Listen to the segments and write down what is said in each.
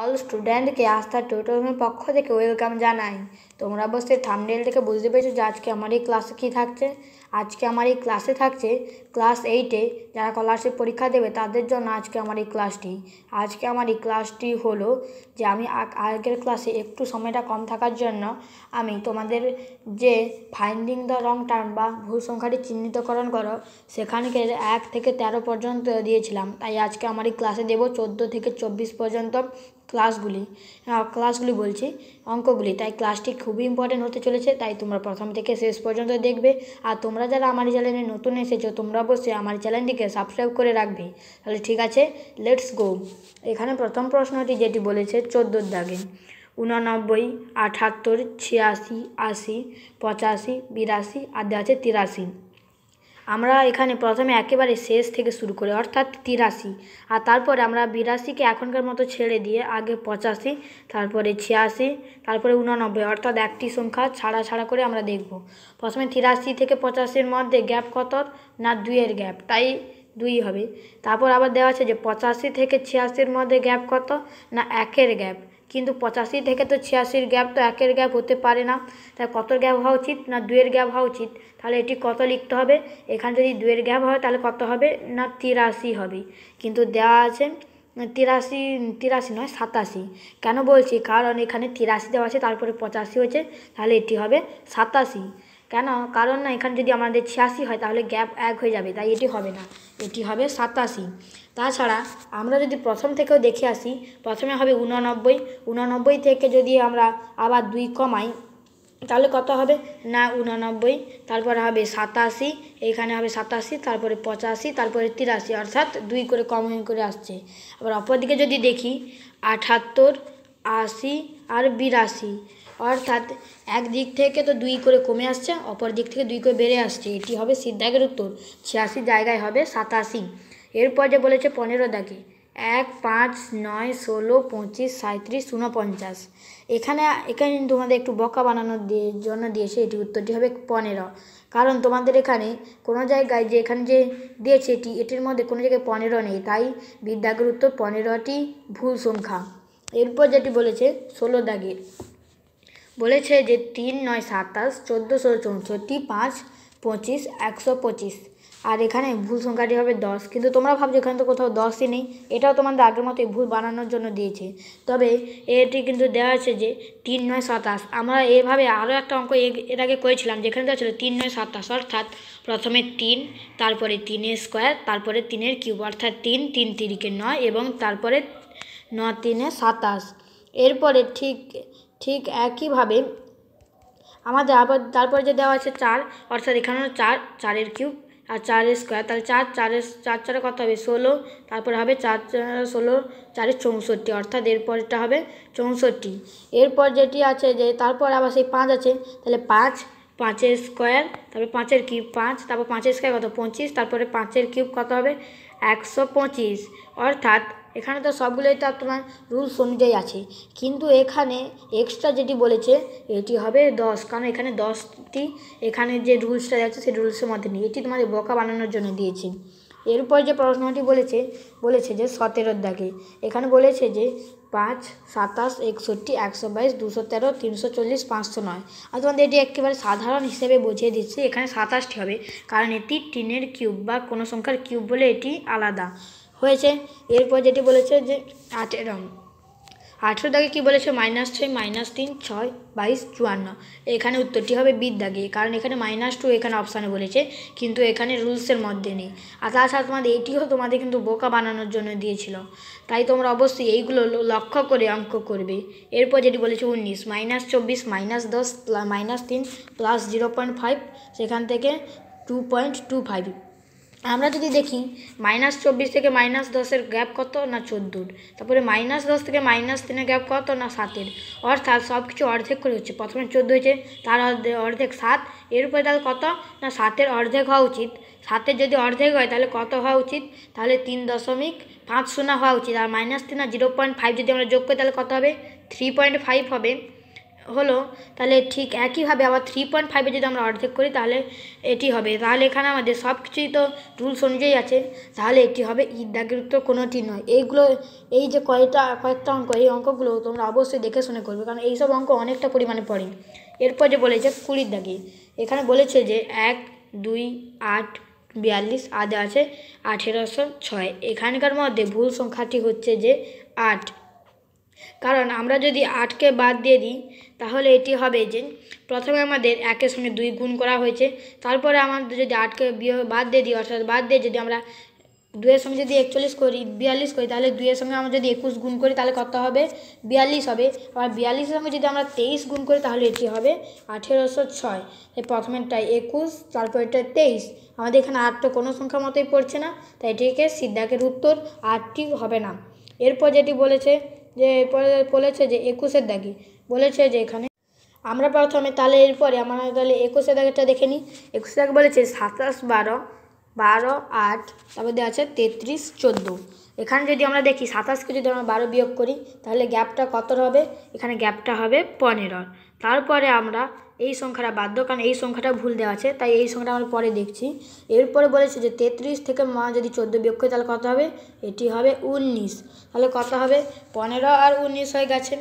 all স্টুডেন্টকে আস্থা tutorial পক্ষ থেকে ওয়েলকাম জানাই তোমরা অবশ্যই থামনেল থেকে বুঝতে পেরেছো যে আজকে আমার এই ক্লাসে কী থাকছে আজকে আমার এই ক্লাসে থাকছে ক্লাস এইটে যারা স্কলারশিপ পরীক্ষা দেবে তাদের জন্য আজকে আমার এই ক্লাসটি আজকে আমার এই ক্লাসটি হলো যে আমি আগের ক্লাসে একটু সময়টা কম থাকার জন্য আমি তোমাদের যে ফাইন্ডিং দ্য রং টার্ম বা ভুল সংখ্যাটি চিহ্নিতকরণ করো সেখানকে এক থেকে তেরো পর্যন্ত দিয়েছিলাম তাই আজকে আমার এই ক্লাসে দেবো চোদ্দো থেকে চব্বিশ পর্যন্ত ক্লাসগুলি ক্লাসগুলি বলছি অঙ্কগুলি তাই ক্লাসটি খুবই ইম্পর্টেন্ট হতে চলেছে তাই তোমরা প্রথম থেকে শেষ পর্যন্ত দেখবে আর তোমরা যারা আমার চ্যানেলে নতুন এসেছো তোমরা অবশ্যই আমার চ্যানেলটিকে সাবস্ক্রাইব করে রাখবে তাহলে ঠিক আছে লেটস গো এখানে প্রথম প্রশ্নটি যেটি বলেছে চোদ্দোর দাগে উনানব্বই আটাত্তর ছিয়াশি আশি পঁচাশি বিরাশি আর দেওয়া আছে তিরাশি আমরা এখানে প্রথমে একেবারে শেষ থেকে শুরু করি অর্থাৎ তিরাশি আর তারপরে আমরা বিরাশিকে এখনকার মতো ছেড়ে দিয়ে আগে পঁচাশি তারপরে ছিয়াশি তারপরে উনানব্বই অর্থাৎ একটি সংখ্যা ছাড়া ছাড়া করে আমরা দেখব প্রথমে তিরাশি থেকে পঁচাশির মধ্যে গ্যাপ কত না দুইয়ের গ্যাপ তাই দুই হবে তারপর আবার দেওয়া আছে যে পঁচাশি থেকে ছিয়াশির মধ্যে গ্যাপ কত না একের গ্যাপ কিন্তু পঁচাশি থেকে তো ছিয়াশির গ্যাপ তো একের গ্যাপ হতে পারে না তাই কত গ্যাপ হওয়া উচিত না দুয়ের গ্যাপ হওয়া উচিত তাহলে এটি কত লিখতে হবে এখানে যদি দুয়ের গ্যাপ হয় তাহলে কত হবে না তিরাশি হবে কিন্তু দেওয়া আছে তিরাশি তিরাশি নয় সাতাশি কেন বলছি কারণ এখানে তিরাশি দেওয়া আছে তারপরে পঁচাশি হয়েছে তাহলে এটি হবে সাতাশি কেন কারণ না এখানে যদি আমাদের ছিয়াশি হয় তাহলে গ্যাপ এক হয়ে যাবে তাই এটি হবে না এটি হবে সাতাশি তাছাড়া আমরা যদি প্রথম থেকেও দেখে আসি প্রথমে হবে উননব্বই উননব্বই থেকে যদি আমরা আবার দুই কমাই তাহলে কত হবে না উনানব্বই তারপরে হবে সাতাশি এখানে হবে সাতাশি তারপরে পঁচাশি তারপরে তিরাশি অর্থাৎ দুই করে কম করে আসছে আবার অপরদিকে যদি দেখি আঠাত্তর আশি আর বিরাশি অর্থাৎ একদিক থেকে তো দুই করে কমে আসছে অপর দিক থেকে দুই করে বেড়ে আসছে এটি হবে সিদ্ধাগের উত্তর ছিয়াশি জায়গায় হবে সাতাশি এরপর যে বলেছে পনেরো দাগে এক পাঁচ নয় ষোলো পঁচিশ সাঁত্রিশ ঊনপঞ্চাশ এখানে এখানে তোমাদের একটু বকা বানানোর জন্য দিয়েছে এটি উত্তরটি হবে পনেরো কারণ তোমাদের এখানে কোনো জায়গায় যে এখানে যে দিয়েছে এটি এটির মধ্যে কোনো জায়গায় পনেরো নেই তাই উত্তর পনেরোটি ভুল সংখ্যা এরপর যেটি বলেছে ষোলো দাগে বলেছে যে তিন নয় সাতাশ চোদ্দোশো চৌষট্টি পাঁচ পঁচিশ একশো পঁচিশ আর এখানে ভুল সংখ্যাটি হবে দশ কিন্তু তোমরা ভাবছো এখানে তো কোথাও দশই নেই এটাও তোমাদের আগের মতো ভুল বানানোর জন্য দিয়েছে তবে এটি কিন্তু দেওয়া আছে যে তিন নয় সাতাশ আমরা এভাবে আরও একটা অঙ্ক এর আগে করেছিলাম যেখানে দেওয়া ছিল তিন নয় সাতাশ অর্থাৎ প্রথমে তিন তারপরে তিনের স্কোয়ার তারপরে তিনের কিউব অর্থাৎ তিন তিন তিরিকে নয় এবং তারপরে ন তিনে সাতাশ এরপরে ঠিক ঠিক একইভাবে আমাদের আবার তারপরে যে দেওয়া আছে চার অর্থাৎ এখানেও চার চারের কিউব আর চারের স্কোয়ার তাহলে চার চারের চার চারে কত হবে ষোলো তারপরে হবে চার ষোলো চারের চৌষট্টি অর্থাৎ এরপরটা হবে চৌষট্টি এরপর যেটি আছে যে তারপর আবার সেই পাঁচ আছে তাহলে পাঁচ পাঁচের স্কোয়ার তারপরে পাঁচের কিউব পাঁচ তারপর পাঁচের স্কোয়ার কত পঁচিশ তারপরে পাঁচের কিউব কত হবে একশো পঁচিশ অর্থাৎ এখানে তো সবগুলোই তো তোমার রুলস অনুযায়ী আছে কিন্তু এখানে এক্সট্রা যেটি বলেছে এটি হবে দশ কারণ এখানে দশটি এখানে যে রুলসটা আছে সেই রুলসের মধ্যে নেই এটি তোমাদের বোকা বানানোর জন্য দিয়েছে এরপর যে প্রশ্নটি বলেছে বলেছে যে সতেরোর দাগে এখানে বলেছে যে পাঁচ সাতাশ একষট্টি একশো বাইশ দুশো তেরো তিনশো চল্লিশ পাঁচশো নয় আর তোমাদের এটি একেবারে সাধারণ হিসেবে বুঝিয়ে দিচ্ছি এখানে সাতাশটি হবে কারণ এটি টিনের কিউব বা কোনো সংখ্যার কিউব বলে এটি আলাদা হয়েছে এরপর যেটি বলেছে যে আঠেরো আঠেরো দাগে কী বলেছে মাইনাস ছয় মাইনাস তিন ছয় বাইশ চুয়ান্ন এখানে উত্তরটি হবে বিদ দাগে কারণ এখানে মাইনাস টু এখানে অপশানে বলেছে কিন্তু এখানে রুলসের মধ্যে নেই আর তাছাড়া তোমাদের এটিও তোমাদের কিন্তু বোকা বানানোর জন্য দিয়েছিল তাই তোমরা অবশ্যই এইগুলো লক্ষ্য করে অঙ্ক করবে এরপর যেটি বলেছে উনিশ মাইনাস চব্বিশ মাইনাস দশ মাইনাস তিন প্লাস জিরো পয়েন্ট ফাইভ সেখান থেকে টু পয়েন্ট টু ফাইভ আমরা যদি দেখি মাইনাস চব্বিশ থেকে মাইনাস দশের গ্যাপ কত না চোদ্দোর তারপরে মাইনাস দশ থেকে মাইনাস তিনের গ্যাপ কত না সাতের অর্থাৎ সব কিছু অর্ধেক করে হচ্ছে প্রথমে চোদ্দো হয়েছে তার অর্ধেক সাত এর উপরে তাহলে কত না সাতের অর্ধেক হওয়া উচিত সাতের যদি অর্ধেক হয় তাহলে কত হওয়া উচিত তাহলে তিন দশমিক পাঁচ শূন্য হওয়া উচিত আর মাইনাস তিন আর জিরো পয়েন্ট ফাইভ যদি আমরা যোগ করি তাহলে কত হবে থ্রি পয়েন্ট ফাইভ হবে হলো তাহলে ঠিক একইভাবে আবার থ্রি পয়েন্ট ফাইভে যদি আমরা অর্ধেক করি তাহলে এটি হবে তাহলে এখানে আমাদের সব কিছুই তো রুলস অনুযায়ী আছে তাহলে এটি হবে ঈদ দাগের উত্তর কোনোটি নয় এইগুলো এই যে কয়টা কয়েকটা অঙ্ক এই অঙ্কগুলো তোমরা অবশ্যই দেখে শুনে করবে কারণ এইসব অঙ্ক অনেকটা পরিমাণে পড়ে এরপর যে বলেছে কুড়ির দাগি এখানে বলেছে যে এক দুই আট বিয়াল্লিশ আদে আছে আঠেরোশো ছয় এখানকার মধ্যে ভুল সংখ্যাটি হচ্ছে যে আট কারণ আমরা যদি আটকে বাদ দিয়ে দিই তাহলে এটি হবে যে প্রথমে আমাদের একের সঙ্গে দুই গুণ করা হয়েছে তারপরে আমাদের যদি আটকে বাদ দিয়ে দিই অর্থাৎ বাদ দিয়ে যদি আমরা দুয়ের সঙ্গে যদি একচল্লিশ করি বিয়াল্লিশ করি তাহলে দুয়ের সঙ্গে আমরা যদি একুশ গুণ করি তাহলে কত হবে বিয়াল্লিশ হবে আবার বিয়াল্লিশের সঙ্গে যদি আমরা তেইশ গুণ করি তাহলে এটি হবে আঠেরোশো ছয় তাই প্রথমেরটায় একুশ এটা তেইশ আমাদের এখানে আট তো কোনো সংখ্যা মতোই পড়ছে না তাই এটিকে সিদ্ধাকের উত্তর আটটি হবে না এরপর যেটি বলেছে যে এরপরে বলেছে যে একুশের দাগে বলেছে যে এখানে আমরা প্রথমে তাহলে এরপরে আমরা তাহলে একুশের দাগেটা দেখে নিই একুশে দাগ বলেছে সাতাশ বারো বারো আট তারপর দেওয়া আছে তেত্রিশ চোদ্দো এখানে যদি আমরা দেখি সাতাশকে যদি আমরা বারো বিয়োগ করি তাহলে গ্যাপটা কত হবে এখানে গ্যাপটা হবে পনেরো তারপরে আমরা এই সংখ্যাটা বাধ্য কারণ এই সংখ্যাটা ভুল দেওয়া আছে তাই এই সংখ্যাটা আমরা পরে দেখছি এরপরে বলেছে যে তেত্রিশ থেকে মা যদি চোদ্দো বিয়োগ করে তাহলে কত হবে এটি হবে উনিশ তাহলে কত হবে পনেরো আর উনিশ হয়ে গেছে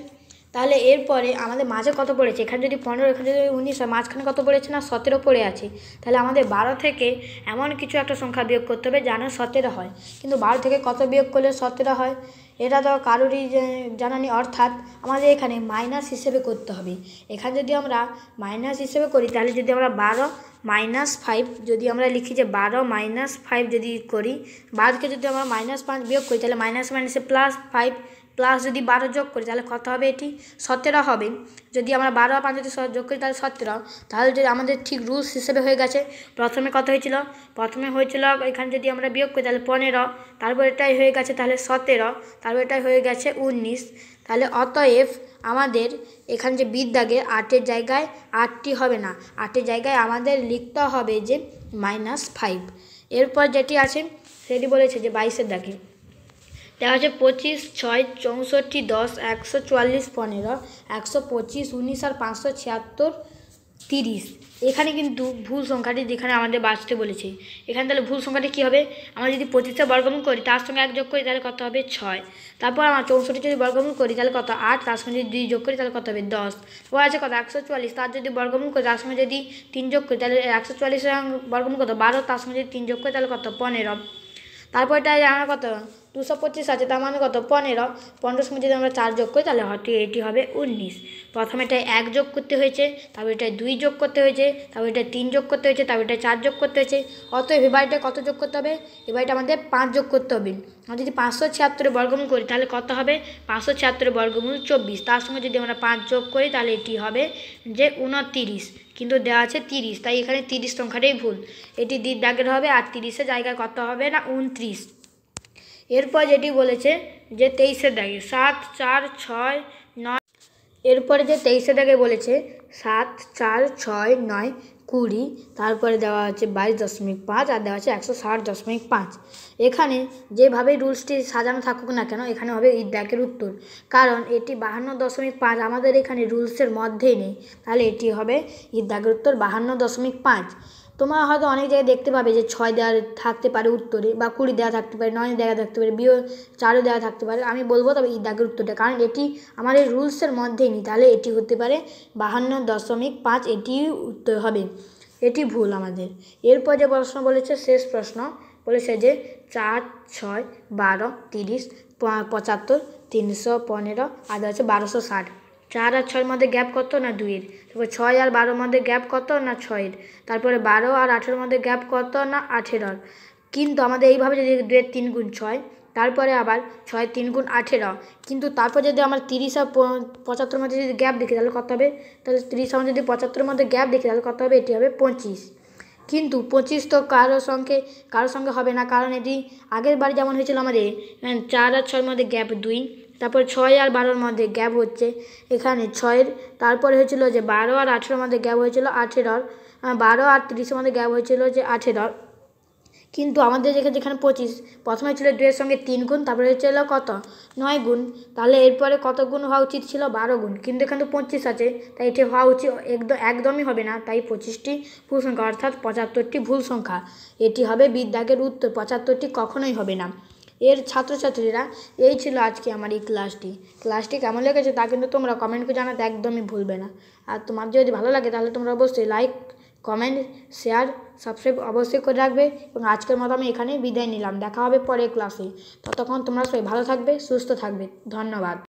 তাহলে এরপরে আমাদের মাঝে কত পড়েছে এখানে যদি পনেরো এখানে যদি উনিশ হয় মাঝখানে কত পড়েছে না সতেরো পড়ে আছে তাহলে আমাদের বারো থেকে এমন কিছু একটা সংখ্যা বিয়োগ করতে হবে যেন সতেরো হয় কিন্তু বারো থেকে কত বিয়োগ করলে সতেরো হয় এটা তো কারোরই জানানি অর্থাৎ আমাদের এখানে মাইনাস হিসেবে করতে হবে এখানে যদি আমরা মাইনাস হিসেবে করি তাহলে যদি আমরা বারো মাইনাস ফাইভ যদি আমরা লিখি যে বারো মাইনাস ফাইভ যদি করি বারোকে যদি আমরা মাইনাস পাঁচ বিয়োগ করি তাহলে মাইনাস মাইনাসে প্লাস ফাইভ প্লাস যদি বারো যোগ করি তাহলে কত হবে এটি সতেরো হবে যদি আমরা বারো আর পাঁচ যদি যোগ করি তাহলে সতেরো তাহলে যদি আমাদের ঠিক রুলস হিসেবে হয়ে গেছে প্রথমে কত হয়েছিল প্রথমে হয়েছিল এখানে যদি আমরা বিয়োগ করি তাহলে পনেরো তারপর এটাই হয়ে গেছে তাহলে সতেরো তারপর এটাই হয়ে গেছে উনিশ তাহলে অতএব আমাদের এখানে যে বিদ্যাগে আটের জায়গায় আটটি হবে না আটের জায়গায় আমাদের লিখতে হবে যে মাইনাস ফাইভ এরপর যেটি আছে সেটি বলেছে যে বাইশের দাগে দেওয়া আছে পঁচিশ ছয় চৌষট্টি দশ একশো চুয়াল্লিশ পনেরো একশো পঁচিশ উনিশ আর পাঁচশো ছিয়াত্তর তিরিশ এখানে কিন্তু ভুল সংখ্যাটি যেখানে আমাদের বাঁচতে বলেছে এখানে তাহলে ভুল সংখ্যাটি কী হবে আমরা যদি পঁচিশে বর্গমূল করি তার সঙ্গে এক যোগ করি তাহলে কত হবে ছয় তারপর আমরা চৌষট্টি যদি বর্গমূল করি তাহলে কত আট তার সঙ্গে যদি দুই যোগ করি তাহলে কত হবে দশ তারপর আছে কত একশো চুয়াল্লিশ তার যদি বর্গমূল করি তার সঙ্গে যদি তিন যোগ করি তাহলে একশো চুয়াল্লিশের বর্গমূল কত বারো তার সঙ্গে যদি তিন যোগ করি তাহলে কত পনেরো তারপর এটা আমরা কত দুশো পঁচিশ আছে তার মানে কত পনেরো পনেরোর যদি আমরা চার যোগ করি তাহলে হয়তো এটি হবে উনিশ প্রথমে এটা এক যোগ করতে হয়েছে তারপর এটা দুই যোগ করতে হয়েছে তারপর এটা তিন যোগ করতে হয়েছে তারপর এটা চার যোগ করতে হয়েছে অতএব এ বাড়িটা কত যোগ করতে হবে এ বাড়িটা আমাদের পাঁচ যোগ করতে হবে আমরা যদি পাঁচশো ছিয়াত্তর বর্গমূল করি তাহলে কত হবে পাঁচশো ছিয়াত্তরে বর্গমূল চব্বিশ তার সঙ্গে যদি আমরা পাঁচ যোগ করি তাহলে এটি হবে যে উনতিরিশ কিন্তু দেওয়া আছে তিরিশ তাই এখানে তিরিশ সংখ্যাটাই ভুল এটি দ্বির দাগের হবে আর তিরিশে জায়গায় কত হবে না উনত্রিশ এরপর যেটি বলেছে যে তেইশে দাগে সাত চার ছয় নয় এরপরে যে তেইশে দাগে বলেছে সাত চার ছয় নয় কুড়ি তারপরে দেওয়া আছে বাইশ দশমিক পাঁচ আর দেওয়া আছে একশো ষাট দশমিক পাঁচ এখানে যেভাবে রুলসটি সাজানো থাকুক না কেন এখানে হবে ঈদদাকের উত্তর কারণ এটি বাহান্ন দশমিক পাঁচ আমাদের এখানে রুলসের মধ্যেই নেই তাহলে এটি হবে ঈদদাকের উত্তর বাহান্ন দশমিক পাঁচ তোমরা হয়তো অনেক জায়গায় দেখতে পাবে যে ছয় দেওয়া থাকতে পারে উত্তরে বা কুড়ি দেওয়া থাকতে পারে নয় দেওয়া থাকতে পারে বিয় চারও দেওয়া থাকতে পারে আমি বলবো তবে এই দাগের উত্তরটা কারণ এটি আমাদের রুলসের মধ্যেই নেই তাহলে এটি হতে পারে বাহান্ন দশমিক পাঁচ এটি উত্তর হবে এটি ভুল আমাদের এরপর যে প্রশ্ন বলেছে শেষ প্রশ্ন বলেছে যে চার ছয় বারো তিরিশ পঁচাত্তর তিনশো পনেরো আর হচ্ছে বারোশো ষাট চার আর ছয়ের মধ্যে গ্যাপ কত না দুইয়ের তারপর ছয় আর বারোর মধ্যে গ্যাপ কত না ছয়ের তারপরে বারো আর আঠেরোর মধ্যে গ্যাপ কত না আঠেরোর কিন্তু আমাদের এইভাবে যদি দুয়ের তিন গুণ ছয় তারপরে আবার ছয় তিন গুণ আঠেরো কিন্তু তারপর যদি আমার তিরিশ আর পঁচাত্তর মধ্যে যদি গ্যাপ দেখি তাহলে কত হবে তাহলে তিরিশ আর যদি পঁচাত্তর মধ্যে গ্যাপ দেখি তাহলে কত হবে এটি হবে পঁচিশ কিন্তু পঁচিশ তো কারোর সঙ্গে কারোর সঙ্গে হবে না কারণ এটি আগের বার যেমন হয়েছিল আমাদের চার আর ছয়ের মধ্যে গ্যাপ দুই তারপর ছয় আর বারোর মধ্যে গ্যাপ হচ্ছে এখানে ছয়ের তারপরে হয়েছিল যে বারো আর আঠেরোর মধ্যে গ্যাপ হয়েছিল আঠেরোর বারো আর তিরিশের মধ্যে গ্যাপ হয়েছিল যে আঠেরোর কিন্তু আমাদের যেখানে যেখানে পঁচিশ প্রথমে ছিল দুয়ের সঙ্গে তিন গুণ তারপরে হয়েছিল কত নয় গুণ তাহলে এরপরে কত গুণ হওয়া উচিত ছিল বারো গুণ কিন্তু এখানে তো পঁচিশ আছে তাই এটি হওয়া উচিত একদম একদমই হবে না তাই পঁচিশটি ভুল সংখ্যা অর্থাৎ পঁচাত্তরটি ভুল সংখ্যা এটি হবে বিদ্যাগের উত্তর পঁচাত্তরটি কখনোই হবে না এর ছাত্রছাত্রীরা এই ছিল আজকে আমার এই ক্লাসটি ক্লাসটি কেমন লেগেছে তা কিন্তু তোমরা কমেন্ট করে জানাতে একদমই ভুলবে না আর তোমার যদি ভালো লাগে তাহলে তোমরা অবশ্যই লাইক কমেন্ট শেয়ার সাবস্ক্রাইব অবশ্যই করে রাখবে এবং আজকের মতো আমি এখানেই বিদায় নিলাম দেখা হবে পরের ক্লাসে ততক্ষণ তোমরা সবাই ভালো থাকবে সুস্থ থাকবে ধন্যবাদ